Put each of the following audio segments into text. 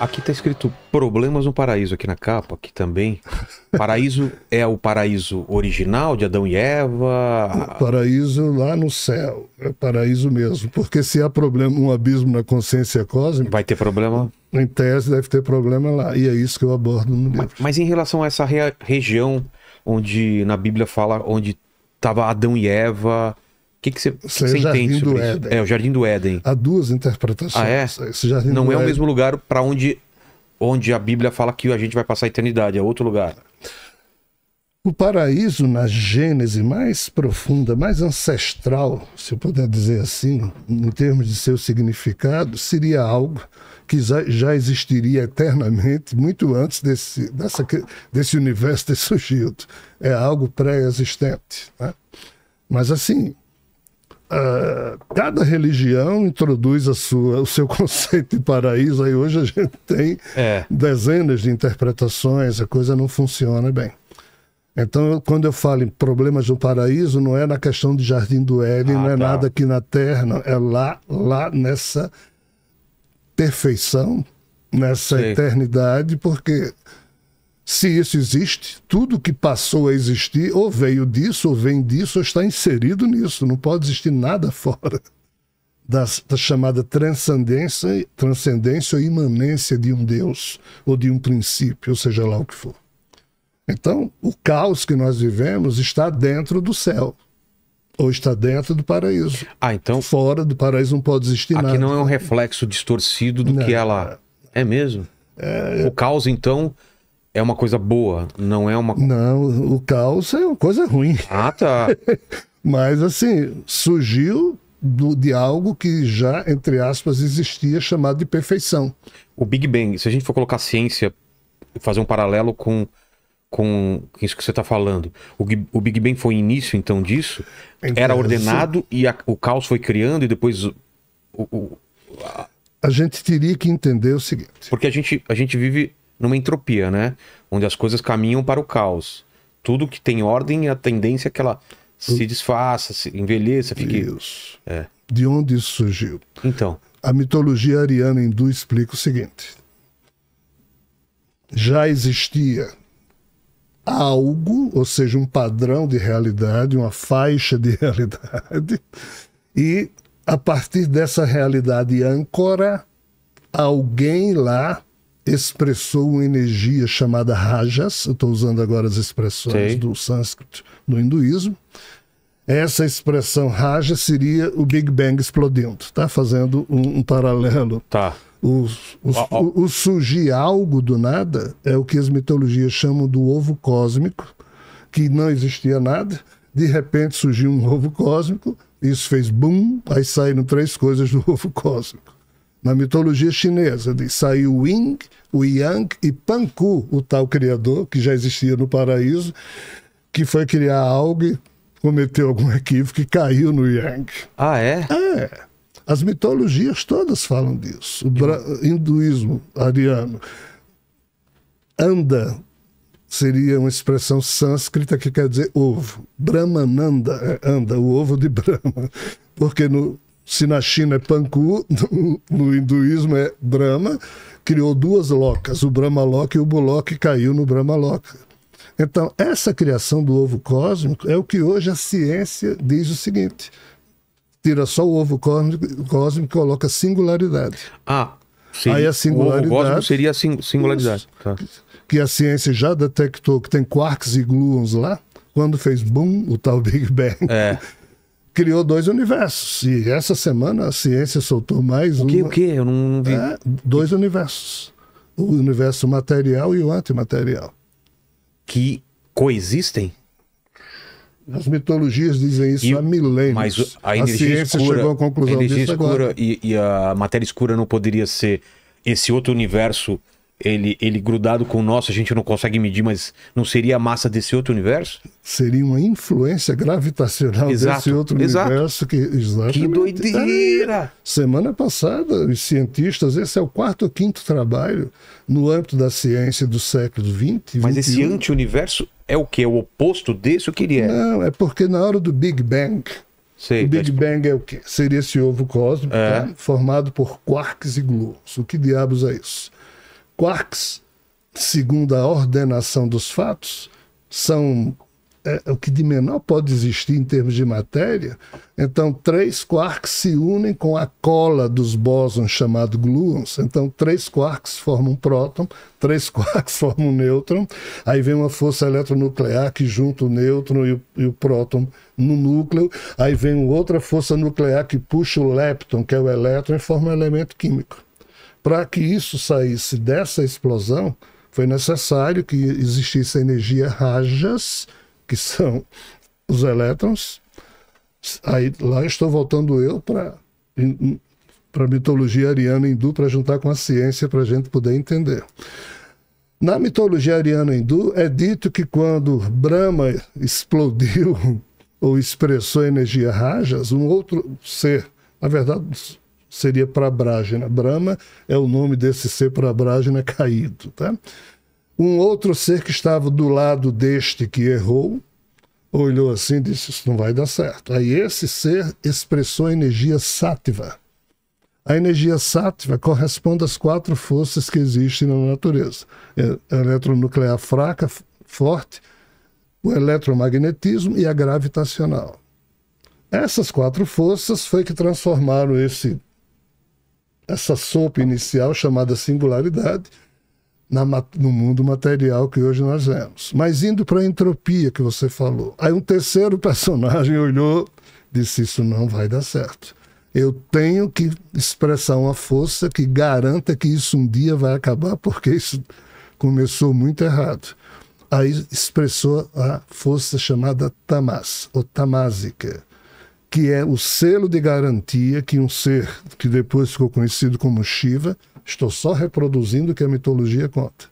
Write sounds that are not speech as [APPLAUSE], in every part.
Aqui tá escrito Problemas no Paraíso aqui na capa, aqui também. Paraíso é o paraíso original de Adão e Eva? O paraíso lá no céu, é paraíso mesmo. Porque se há problema, um abismo na consciência cósmica... Vai ter problema? Em tese deve ter problema lá, e é isso que eu abordo no livro. Mas, mas em relação a essa região onde na Bíblia fala onde estava Adão e Eva que, que você, que você é entende sobre isso? Éden. É, o Jardim do Éden. Há duas interpretações. Ah, é? Esse jardim Não é Éden. o mesmo lugar para onde, onde a Bíblia fala que a gente vai passar a eternidade, é outro lugar. O paraíso, na gênese mais profunda, mais ancestral, se eu puder dizer assim, em termos de seu significado, seria algo que já existiria eternamente, muito antes desse, dessa, desse universo ter [LAUGHS] surgido. É algo pré-existente. Né? Mas assim, Uh, cada religião introduz a sua, o seu [LAUGHS] conceito de paraíso. Aí hoje a gente tem é. dezenas de interpretações, a coisa não funciona bem. Então, quando eu falo em problemas do paraíso, não é na questão de Jardim do Éden, ah, não é tá. nada aqui na Terra, não. é lá, lá nessa perfeição, nessa Sim. eternidade, porque se isso existe, tudo que passou a existir ou veio disso, ou vem disso, ou está inserido nisso. Não pode existir nada [LAUGHS] fora da chamada transcendência, transcendência ou imanência de um Deus ou de um princípio, ou seja lá o que for. Então, o caos que nós vivemos está dentro do céu. Ou está dentro do paraíso. Ah, então. Fora do paraíso não pode existir aqui nada. Aqui não é um reflexo distorcido do não, que ela. É, é mesmo? É... O caos, então, é uma coisa boa, não é uma. Não, o caos é uma coisa ruim. Ah, tá. [LAUGHS] Mas, assim, surgiu do, de algo que já, entre aspas, existia, chamado de perfeição. O Big Bang, se a gente for colocar ciência, fazer um paralelo com, com isso que você está falando, o, o, Big Bang foi início, então, disso? Então, Era ordenado e a, o caos foi criando e depois. O, o, a... a gente teria que entender o seguinte. Porque a gente, a gente vive numa entropia, né? Onde as coisas caminham para o caos. Tudo que tem ordem, é a tendência é que ela se desfaça, se envelheça, fique. Isso. É. De onde isso surgiu? Então. A mitologia ariana hindu explica o seguinte: já existia algo, ou seja, um padrão de realidade, uma faixa de [LAUGHS] realidade, e a partir dessa realidade âncora, alguém lá expressou uma energia chamada rajas. Eu estou usando agora as expressões Sim. do sânscrito, do hinduísmo. Essa expressão raja seria o Big Bang explodindo, tá? Fazendo um, um paralelo. Tá. O, o, o, o, surgir algo do nada é o que as mitologias chamam do ovo cósmico, que não existia nada. De repente surgiu um ovo cósmico, isso fez boom, aí saíram três coisas do [LAUGHS] ovo cósmico. Na mitologia chinesa, diz, saiu Wing, Ying, o Yang e Panku, o tal criador que já existia no paraíso, que foi criar algo, cometeu algum equívoco e caiu no Yang. Ah, é? É. As mitologias todas falam disso. O bra... hinduísmo ariano. Anda seria uma expressão sânscrita que quer dizer ovo. Brahmananda é anda, o ovo de Brahma. Porque no, se na China é panku, [LAUGHS] no, hinduísmo é Brahma, criou duas locas, o Brahma loca e o Bulok caiu no Brahma loca Então, essa criação do ovo cósmico é o que hoje a ciência diz o seguinte: tira só o ovo cósmico, e coloca singularidade. Ah, sim. aí a singularidade. O ovo cósmico seria a singularidade. Tá. Que a ciência já detectou que tem quarks e gluons lá, quando fez boom, o tal Big Bang. É. [LAUGHS] criou dois universos. E essa semana a ciência soltou mais um. O que? Uma... O que? Eu não, vi. É, dois universos. O universo material e o antimaterial. Que coexistem? As mitologias dizem isso e, há milênios. Mas a, a ciência escura, chegou à conclusão a energia escura e, e, a matéria escura não poderia ser esse outro universo ele, ele grudado com o nosso, a gente não consegue medir, mas não seria a massa desse outro universo? Seria uma influência gravitacional exato, desse outro exato. universo. Que, exatamente. que doideira! É, semana passada, os cientistas, esse é o quarto ou quinto trabalho no âmbito da ciência do século XX. Mas esse anti-universo é o que? É o oposto desse? O que ele é? Não, é porque na hora do Big Bang, Sei, o Big Bang é o quê? Seria esse ovo cósmico é. Né? formado por quarks e gluons. O que diabos é isso? quarks, segundo a ordenação dos fatos, são é, é, o que de menor pode existir em termos de matéria. Então, três quarks se unem com a cola dos bósons chamado gluons. Então, três quarks formam um próton, três quarks [LAUGHS] formam um nêutron. Aí vem uma força eletronuclear que junta o nêutron e o, e o próton no núcleo. Aí vem outra força nuclear que puxa o lepton, que é o elétron, e forma um elemento químico para que isso saísse dessa explosão, foi necessário que existisse a energia Rajas, que são os elétrons. Aí lá estou voltando eu para para a mitologia ariana hindu para juntar com a ciência para a gente poder entender. Na mitologia ariana hindu é dito que quando Brahma explodiu [LAUGHS] ou expressou energia Rajas, um outro ser, na verdade seria Prabhajna. Brahma é o nome desse ser Prabhajna caído. Tá? Um outro ser que estava do lado deste que errou, olhou assim e disse: Isso não vai dar certo. Aí esse ser expressou a energia sátiva. A energia sátiva corresponde às quatro forças que existem na natureza: a é, é eletronuclear fraca, forte, o eletromagnetismo e a gravitacional. Essas quatro forças foi que transformaram esse essa sopa inicial chamada singularidade na, no mundo material que hoje nós vemos. Mas indo para a entropia que você falou, aí um terceiro personagem olhou disse: Isso não vai dar certo. Eu tenho que expressar uma força que garanta que isso um dia vai acabar, porque isso começou muito errado. Aí expressou a força chamada Tamás, ou Tamásica que é o selo de garantia que um ser que depois ficou conhecido como Shiva, estou só reproduzindo o que a mitologia conta,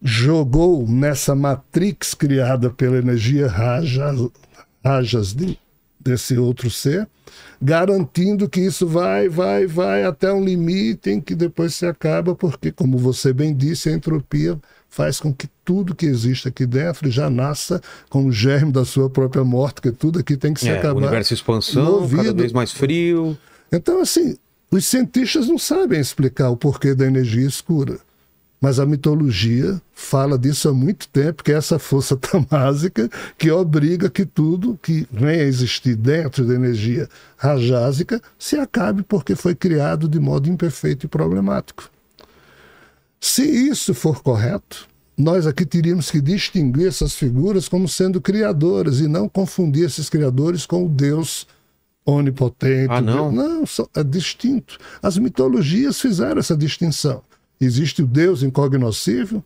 jogou nessa matrix criada pela energia Rajas, Rajas de desse outro ser, garantindo que isso vai, vai, vai até um limite em que depois se acaba, porque, como você bem disse, a entropia faz com que tudo que existe aqui dentro já nasça com o germe da sua própria morte, que tudo aqui tem que se é, acabar. O universo expansão, cada vez mais frio. Então, assim, os cientistas não sabem explicar o porquê da energia escura. Mas a mitologia fala disso há muito tempo, que é essa força [LAUGHS] tamásica que obriga que tudo que venha a existir dentro da energia rajásica se acabe porque foi criado de modo imperfeito e problemático. Se isso for correto, nós aqui teríamos que distinguir essas figuras como sendo criadoras e não confundir esses criadores com o Deus onipotente. Ah, não? Não, é distinto. As mitologias fizeram essa distinção. Existe o Deus incognoscível,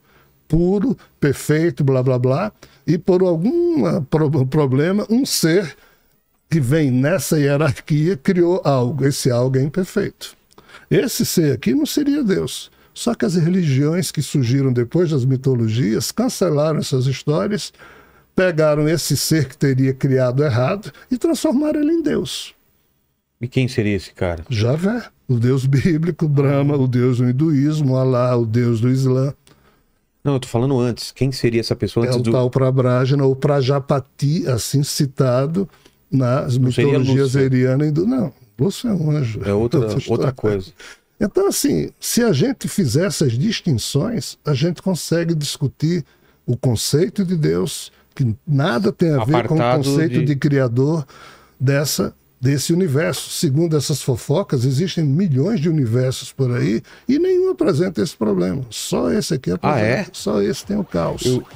puro, perfeito, blá blá blá, e por algum ah, problema, um ser que vem nessa hierarquia criou algo. Esse algo é imperfeito. Esse ser aqui não seria Deus. Só que as religiões que surgiram depois das mitologias cancelaram essas histórias, pegaram esse ser que teria criado errado e transformaram ele em Deus. E quem seria esse cara? Javé, o deus bíblico, Brahma, o deus do hinduísmo, Alá, o deus do Islã. Não, eu tô falando antes. Quem seria essa pessoa é antes é o do... tal Prabrajna ou Prajapati, assim citado nas não mitologias eriana hindu. Não, você é um anjo. É outra, então, outra, outra coisa. Então, assim, se a gente fizer essas distinções, a gente consegue discutir o conceito de Deus, que nada tem a ver Apartado com o conceito de, de criador dessa desse universo. Segundo essas fofocas, existem milhões de universos por aí e nenhum apresenta esse problema. Só esse aqui apresenta. Ah, é? Só esse tem o caos. Eu...